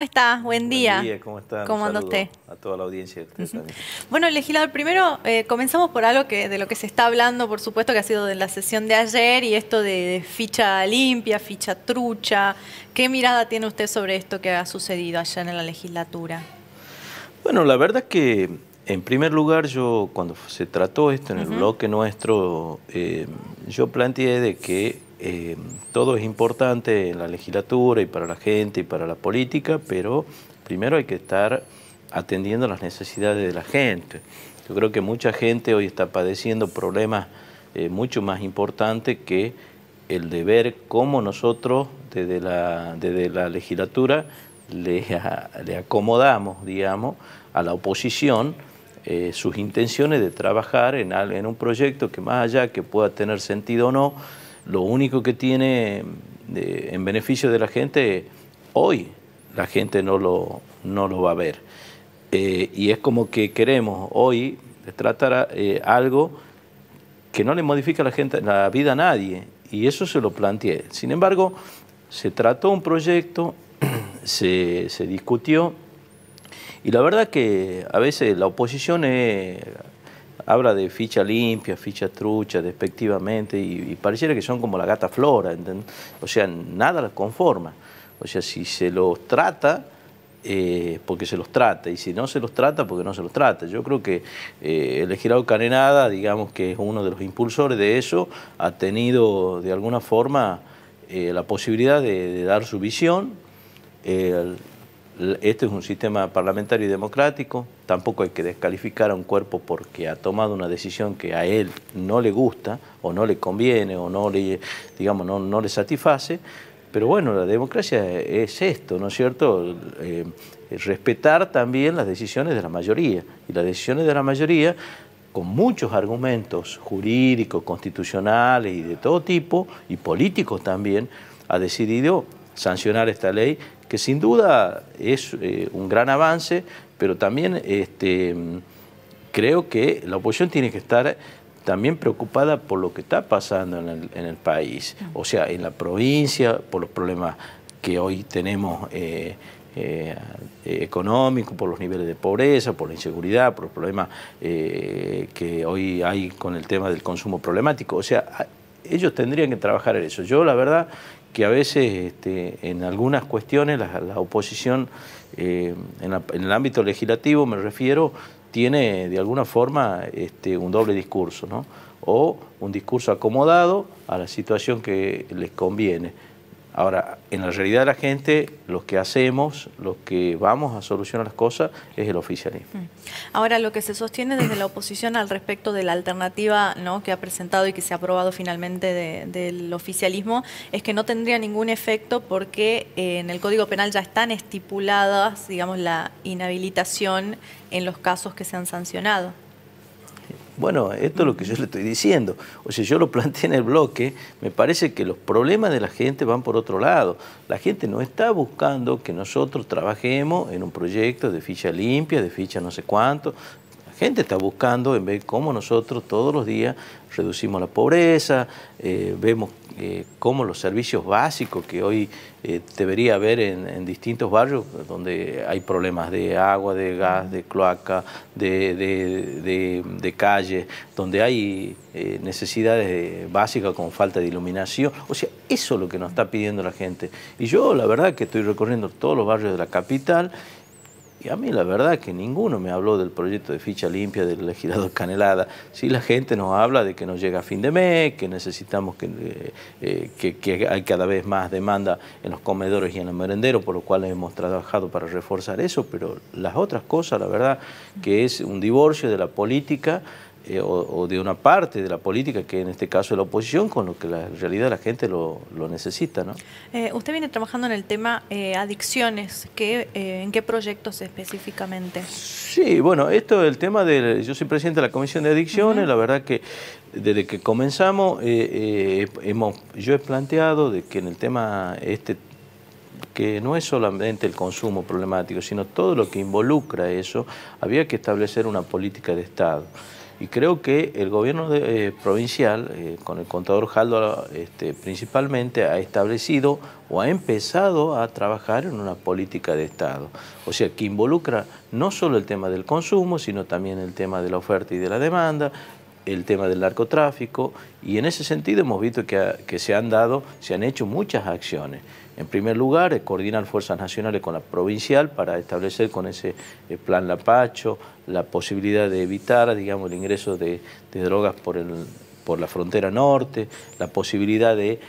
¿Cómo estás? Buen día. Buen ¿cómo está. usted? A toda la audiencia Bueno, legislador, primero eh, comenzamos por algo que de lo que se está hablando, por supuesto, que ha sido de la sesión de ayer y esto de, ficha limpia, ficha trucha. ¿Qué mirada tiene usted sobre esto que ha sucedido allá en la legislatura? Bueno, la verdad es que, en primer lugar, yo cuando se trató esto en el bloque nuestro, eh, yo planteé de que eh, todo es importante en la legislatura y para la gente y para la política, pero primero hay que estar atendiendo las necesidades de la gente. Yo creo que mucha gente hoy está padeciendo problemas eh, mucho más importantes que el de ver cómo nosotros desde la, desde la legislatura le, acomodamos, digamos, a la oposición eh, sus intenciones de trabajar en un proyecto que más allá que pueda tener sentido o no, lo único que tiene en beneficio de la gente, hoy la gente no lo, no lo va a ver. Eh, y es como que queremos hoy tratar eh, algo que no le modifica la, gente, la vida a nadie. Y eso se lo planteé. Sin embargo, se trató un proyecto, se, se discutió, y la verdad que a veces la oposición es habla de ficha limpia, ficha trucha, despectivamente, y, pareciera que son como la gata flora, O sea, nada las conforma. O sea, si se los trata, eh, porque se los trata, y si no se los trata, porque no se los trata. Yo creo que eh, el girado Canenada, digamos que es uno de los impulsores de eso, ha tenido de alguna forma eh, la posibilidad de, dar su visión. Este es un sistema parlamentario y democrático, tampoco hay que descalificar a un cuerpo porque ha tomado una decisión que a él no le gusta o no le conviene o no le, digamos, no, le satisface, pero bueno, la democracia es esto, ¿no es cierto? Eh, respetar también las decisiones de la mayoría. Y las decisiones de la mayoría, con muchos argumentos jurídicos, constitucionales y de todo tipo, y políticos también, ha decidido sancionar esta ley, que sin duda es eh, un gran avance, pero también este, creo que la oposición tiene que estar también preocupada por lo que está pasando en el, en el país, o sea, en la provincia, por los problemas que hoy tenemos eh, eh, económicos, por los niveles de pobreza, por la inseguridad, por los problemas que hoy hay con el tema del consumo problemático. O sea, ellos tendrían que trabajar en eso. Yo la verdad que a veces este, en algunas cuestiones la, oposición, eh, en, el ámbito legislativo me refiero, tiene de alguna forma este, un doble discurso, ¿no? o un discurso acomodado a la situación que les conviene. Ahora, en la realidad de la gente, los que hacemos, los que vamos a solucionar las cosas es el oficialismo. Mm. Ahora, lo que se sostiene desde la oposición al respecto de la alternativa que ha presentado y que se ha aprobado finalmente del oficialismo es que no tendría ningún efecto porque eh, en el Código Penal ya están estipuladas, digamos, la inhabilitación en los casos que se han sancionado. Bueno, esto es lo que yo le estoy diciendo. O sea, yo lo planteé en el bloque, me parece que los problemas de la gente van por otro lado. La gente no está buscando que nosotros trabajemos en un proyecto de ficha limpia, de ficha no sé cuánto, gente está buscando en ver cómo nosotros todos los días reducimos la pobreza, eh, vemos eh, cómo los servicios básicos que hoy eh, debería haber en, distintos barrios donde hay problemas de agua, de gas, de cloaca, de, de, de calle, donde hay necesidades básicas como falta de iluminación. O sea, eso es lo que nos está pidiendo la gente. Y yo la verdad que estoy recorriendo todos los barrios de la capital y a mí la verdad que ninguno me habló del proyecto de ficha limpia del legislador Canelada. Sí la gente nos habla de que nos llega a fin de mes, que necesitamos que, eh, eh, que, que, hay cada vez más demanda en los comedores y en el merendero, por lo cual hemos trabajado para reforzar eso, pero las otras cosas, la verdad que es un divorcio de la política eh, o, de una parte de la política, que en este caso es la oposición, con lo que la, en realidad la gente lo, necesita. ¿no? Eh, usted viene trabajando en el tema eh, adicciones, ¿en qué proyectos específicamente? Sí, bueno, esto es el tema de... Yo soy presidente de la Comisión de Adicciones, la verdad que desde que comenzamos hemos, yo he planteado de que en el tema este que no es solamente el consumo problemático, sino todo lo que involucra eso, había que establecer una política de Estado. Y creo que el gobierno eh, provincial, eh, con el contador Jaldo este, principalmente, ha establecido o ha empezado a trabajar en una política de Estado. O sea, que involucra no solo el tema del consumo, sino también el tema de la oferta y de la demanda, el tema del narcotráfico. Y en ese sentido hemos visto que, que se han dado, se han hecho muchas acciones. En primer lugar, eh, coordinar fuerzas nacionales con la provincial para establecer con ese eh, plan Lapacho la posibilidad de evitar, digamos, el ingreso de, drogas por, el, por la frontera norte, la posibilidad de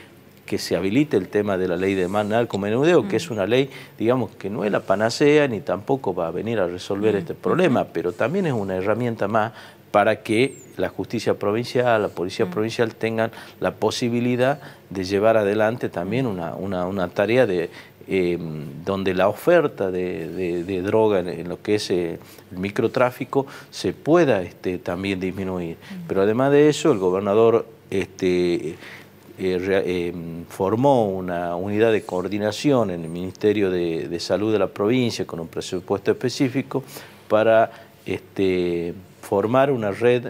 que se habilite el tema de la ley de Menudeo, que es una ley, digamos, que no es la panacea ni tampoco va a venir a resolver este problema, pero también es una herramienta más para que la justicia provincial, la policía mm. provincial tengan la posibilidad de llevar adelante también una, tarea de, eh, donde la oferta de, droga en, lo que es eh, el microtráfico se pueda este, también disminuir. Mm. Pero además de eso, el gobernador este, eh, formó una unidad de coordinación en el Ministerio de, de Salud de la provincia con un presupuesto específico para... Este, formar una red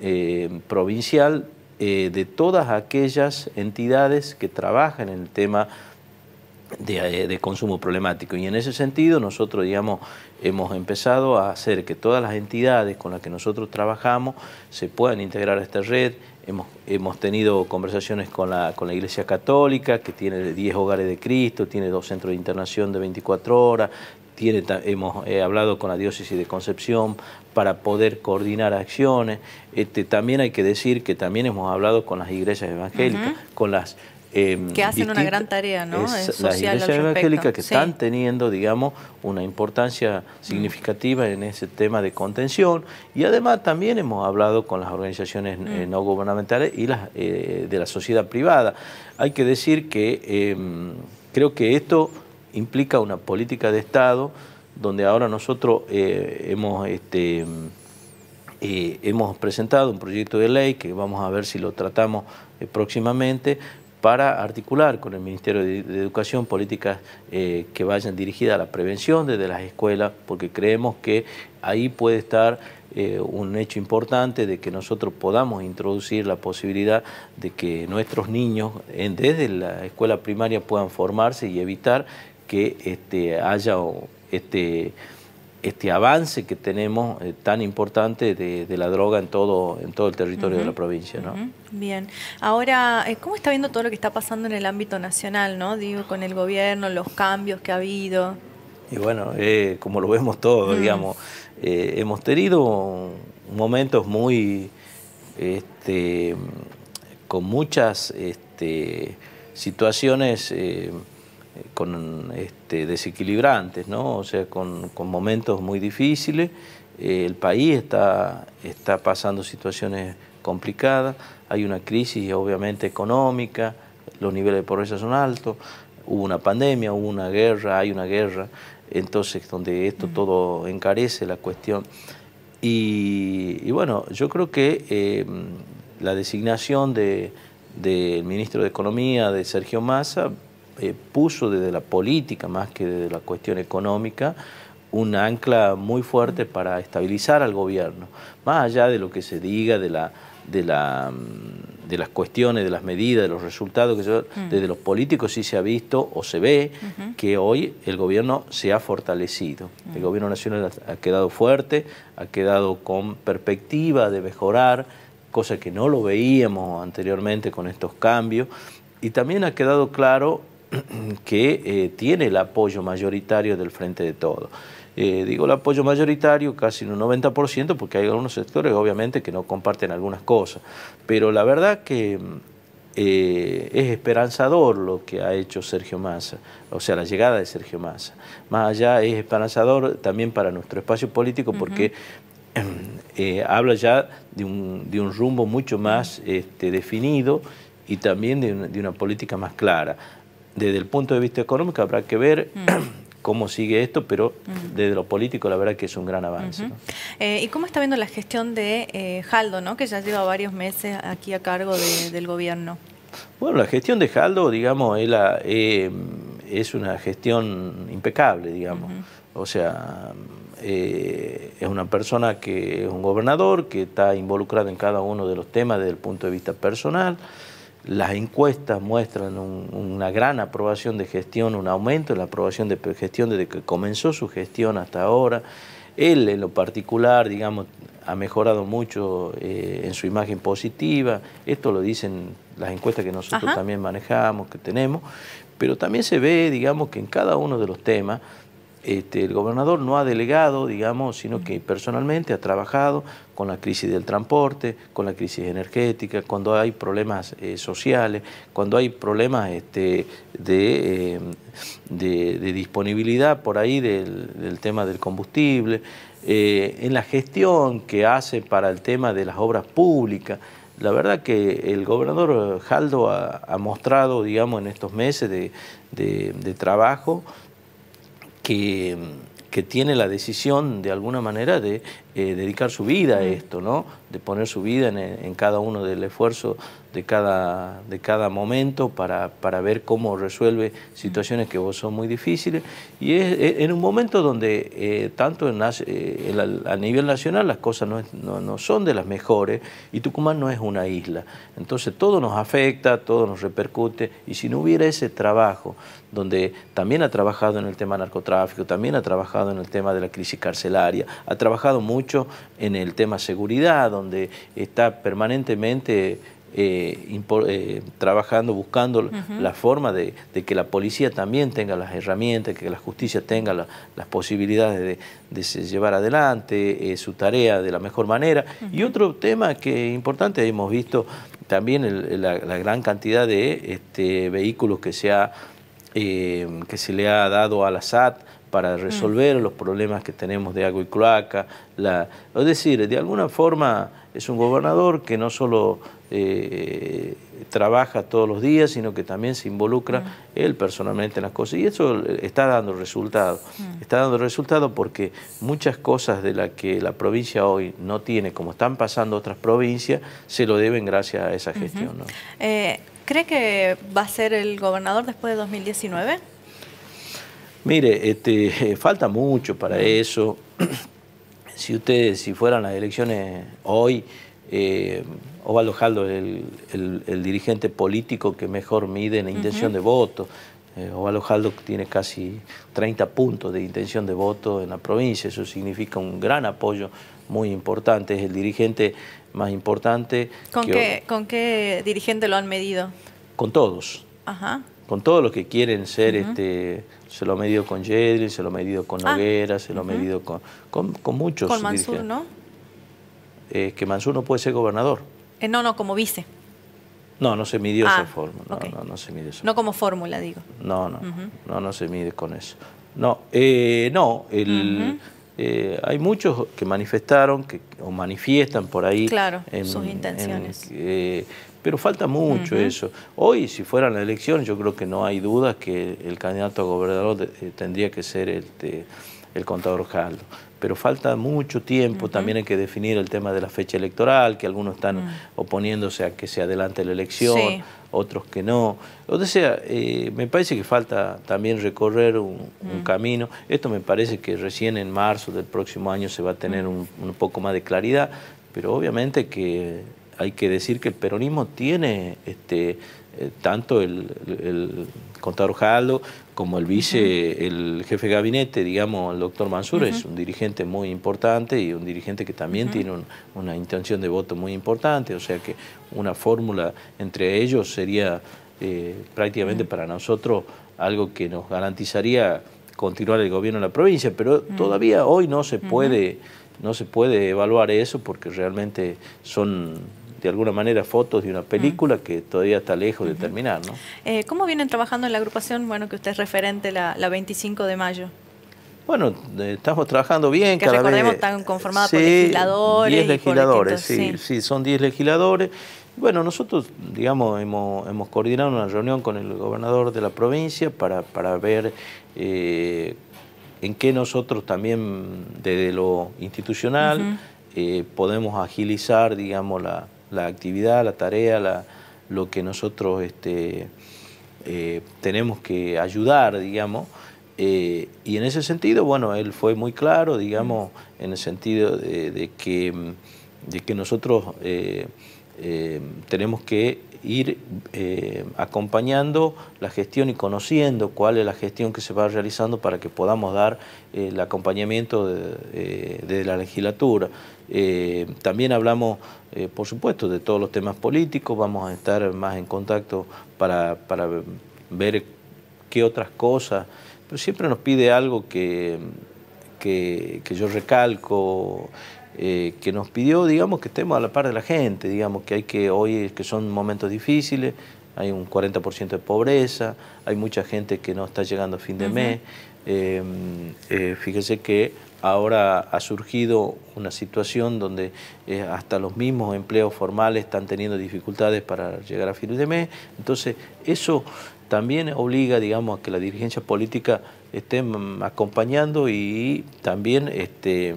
eh, provincial eh, de todas aquellas entidades que trabajan en el tema eh, de, consumo problemático. Y en ese sentido nosotros, digamos, hemos empezado a hacer que todas las entidades con las que nosotros trabajamos se puedan integrar a esta red. Hemos, tenido conversaciones con la, con la Iglesia Católica, que tiene 10 hogares de Cristo, tiene dos centros de internación de 24 horas, hemos eh, hablado con la diócesis de Concepción para poder coordinar acciones. Este, también hay que decir que también hemos hablado con las iglesias evangélicas, con las eh, que hacen una gran tarea, ¿no? Es, social las iglesias evangélicas que están teniendo, digamos, una importancia mm. significativa en ese tema de contención y además también hemos hablado con las organizaciones mm. eh, no gubernamentales y las de la sociedad privada. Hay que decir que em, creo que esto implica una política de Estado donde ahora nosotros eh, hemos, este, eh, hemos presentado un proyecto de ley que vamos a ver si lo tratamos eh, próximamente para articular con el Ministerio de, Educación políticas que vayan dirigidas a la prevención desde las escuelas, porque creemos que ahí puede estar un hecho importante de que nosotros podamos introducir la posibilidad de que nuestros niños desde la escuela primaria puedan formarse y evitar que este, haya este, este avance que tenemos eh, tan importante de, la droga en todo, en todo el territorio de la provincia. ¿no? Bien. Ahora, eh, ¿cómo está viendo todo lo que está pasando en el ámbito nacional, ¿no? Digo, con el gobierno, los cambios que ha habido? Y bueno, eh, como lo vemos todos, mm. digamos, hemos tenido momentos muy, este, con muchas este, situaciones con este, desequilibrantes, ¿no? o sea, con, momentos muy difíciles. Eh, el país está, está pasando situaciones complicadas, hay una crisis obviamente económica, los niveles de pobreza son altos, hubo una pandemia, hubo una guerra, hay una guerra, entonces donde esto todo encarece la cuestión. Y, bueno, yo creo que em, la designación del de, del ministro de Economía, de Sergio Massa, eh, puso desde la política más que desde la cuestión económica un ancla muy fuerte para estabilizar al gobierno, más allá de lo que se diga de la de, la, mm, de, las cuestiones, de las medidas, de los resultados, que mm. desde los políticos sí se ha visto o se ve que hoy el gobierno se ha fortalecido. Mm. El gobierno nacional ha, quedado fuerte, ha quedado con perspectiva de mejorar, cosa que no lo veíamos anteriormente con estos cambios, y también ha quedado claro que eh, tiene el apoyo mayoritario del Frente de todo eh, digo el apoyo mayoritario, casi en un 90%, porque hay algunos sectores obviamente que no comparten algunas cosas, pero la verdad que eh, es esperanzador lo que ha hecho Sergio Massa, o sea, la llegada de Sergio Massa. Más allá es esperanzador también para nuestro espacio político porque habla ya de un, rumbo mucho más este, definido y también de una política más clara desde el punto de vista económico habrá que ver mm. cómo sigue esto, pero mm. desde lo político la verdad que es un gran avance. Eh, ¿Y cómo está viendo la gestión de eh, Jaldo, que ya lleva varios meses aquí a cargo del gobierno? Bueno, la gestión de Jaldo, digamos, es, eh, una gestión impecable, digamos. O sea, es una persona que es un gobernador, que está involucrado en cada uno de los temas desde el punto de vista personal. Las encuestas muestran una gran aprobación de gestión, un aumento en la aprobación de gestión desde que comenzó su gestión hasta ahora. Él en lo particular, digamos, ha mejorado mucho eh, en su imagen positiva. Esto lo dicen las encuestas que nosotros también manejamos, que tenemos. Pero también se ve, digamos, que en cada uno de los temas este, el gobernador no ha delegado, digamos, sino que personalmente ha trabajado con la crisis del transporte, con la crisis energética, cuando hay problemas eh, sociales, cuando hay problemas este, em, de, disponibilidad por ahí del, tema del combustible, eh, en la gestión que hace para el tema de las obras públicas. La verdad que el gobernador Jaldo ha, mostrado, digamos, en estos meses de trabajo, que, tiene la decisión de alguna manera de eh, dedicar su vida a esto, ¿no? de poner su vida en, cada uno del esfuerzo de cada, de cada momento para, ver cómo resuelve situaciones que son muy difíciles. Y es, en un momento donde eh, tanto en, eh, a nivel nacional las cosas no, no, son de las mejores y Tucumán no es una isla. Entonces todo nos afecta, todo nos repercute y si no hubiera ese trabajo donde también ha trabajado en el tema narcotráfico, también ha trabajado en el tema de la crisis carcelaria, ha trabajado mucho en el tema seguridad, donde está permanentemente eh, eh, trabajando, buscando la forma de, que la policía también tenga las herramientas, que la justicia tenga las posibilidades de, llevar adelante eh, su tarea de la mejor manera. Y otro tema que es importante, hemos visto también la, gran cantidad de este, vehículos que se, que se le ha dado a la SAT, para mm. resolver los problemas que tenemos de agua y cloaca. La, es decir, de alguna forma es un gobernador que no solo eh, trabaja todos los días, sino que también se involucra mm. él personalmente en las cosas. Y eso eh, está dando resultado. Mm. Está dando resultado porque muchas cosas de las que la provincia hoy no tiene, como están pasando otras provincias, se lo deben gracias a esa gestión. Eh, ¿Cree que va a ser el gobernador después de 2019? Mire, este, falta mucho para eso. Si ustedes, si fueran las elecciones hoy, eh, Ovaldo Jaldo es el, dirigente político que mejor mide la intención de voto. Eh, Ovaldo Jaldo tiene casi 30 puntos de intención de voto en la provincia. Eso significa un gran apoyo muy importante. Es el dirigente más importante. ¿Con, qué, ¿con qué dirigente lo han medido? Con todos. Con todos los que quieren ser... este, se lo ha medido con Yedlin, se lo ha medido con ah. Noguera, se lo ha medido con, con, muchos. Con Mansur, ¿no? Eh, que Mansur no puede ser gobernador. Eh, no, no, como vice. No, no se midió ah, esa forma. No, no, no, se midió esa No como fórmula, digo. No, no, no, no se mide con eso. No, eh, no, el, eh, hay muchos que manifestaron que, o manifiestan por ahí claro, sus intenciones. pero falta mucho eso. Hoy, si fuera la elección, yo creo que no hay duda que el candidato a gobernador eh, tendría que ser el, este, el contador Jaldo pero falta mucho tiempo, también hay que definir el tema de la fecha electoral, que algunos están mm. oponiéndose a que se adelante la elección, otros que no. O sea, eh, me parece que falta también recorrer un, mm. camino. Esto me parece que recién en marzo del próximo año se va a tener mm. un, poco más de claridad, pero obviamente que hay que decir que el peronismo tiene este, eh, tanto el, el contador Jaldo como el vice, el jefe de gabinete, digamos, el doctor Mansur, es un dirigente muy importante y un dirigente que también tiene una intención de voto muy importante, o sea que una fórmula entre ellos sería eh, prácticamente para nosotros algo que nos garantizaría continuar el gobierno en la provincia, pero todavía hoy no se puede no se puede evaluar eso porque realmente son de alguna manera fotos de una película mm. que todavía está lejos de terminar. ¿no? Eh, ¿Cómo vienen trabajando en la agrupación, bueno, que usted es referente la, 25 de mayo? Bueno, eh, estamos trabajando bien. Que recordemos, están conformadas por legisladores. 10 legisladores, sí, sí, son 10 legisladores. Bueno, nosotros, digamos, hemos, coordinado una reunión con el gobernador de la provincia para, para ver eh, en qué nosotros también, desde lo institucional, podemos agilizar, digamos, la, la actividad, la tarea, la, lo que nosotros este, eh, tenemos que ayudar, digamos. Eh, y en ese sentido, bueno, él fue muy claro, digamos, en el sentido de, que, de que nosotros... Eh, eh, tenemos que ir eh, acompañando la gestión y conociendo cuál es la gestión que se va realizando para que podamos dar eh, el acompañamiento de, la legislatura. también hablamos, por supuesto, de todos los temas políticos, vamos a estar más en contacto para, ver qué otras cosas, pero siempre nos pide algo que, que yo recalco. Eh, que nos pidió, digamos, que estemos a la par de la gente, digamos, que hay que hoy, que son momentos difíciles, hay un 40% de pobreza, hay mucha gente que no está llegando a fin de mes. Em, eh, Fíjense que ahora ha surgido una situación donde eh, hasta los mismos empleos formales están teniendo dificultades para llegar a fin de mes. Entonces, eso también obliga, digamos, a que la dirigencia política esté acompañando y también este,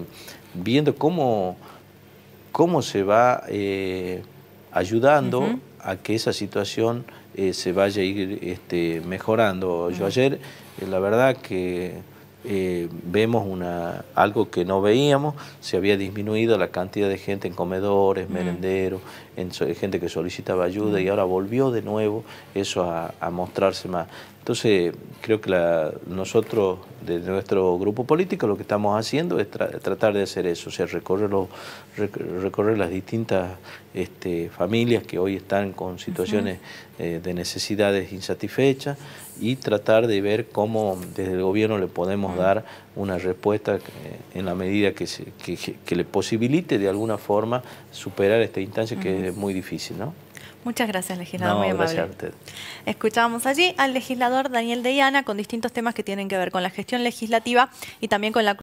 viendo cómo, cómo se va eh, ayudando a que esa situación eh, se vaya a ir este, mejorando. Yo ayer, eh, la verdad que vemos una, algo que no veíamos, se había disminuido la cantidad de gente en comedores, merenderos, gente que solicitaba ayuda y ahora volvió de nuevo eso a mostrarse más. Entonces, creo que nosotros, desde nuestro grupo político, lo que estamos haciendo es tratar de hacer eso, o sea, recorrer, las distintas este, familias que hoy están con situaciones eh, de necesidades insatisfechas y tratar de ver cómo desde el gobierno le podemos dar una respuesta eh, en la medida que, le posibilite de alguna forma superar esta instancia que es muy difícil, ¿no? Muchas gracias, legislador. muy amable. Escuchábamos allí al legislador Daniel Deiana con distintos temas que tienen que ver con la gestión legislativa y también con la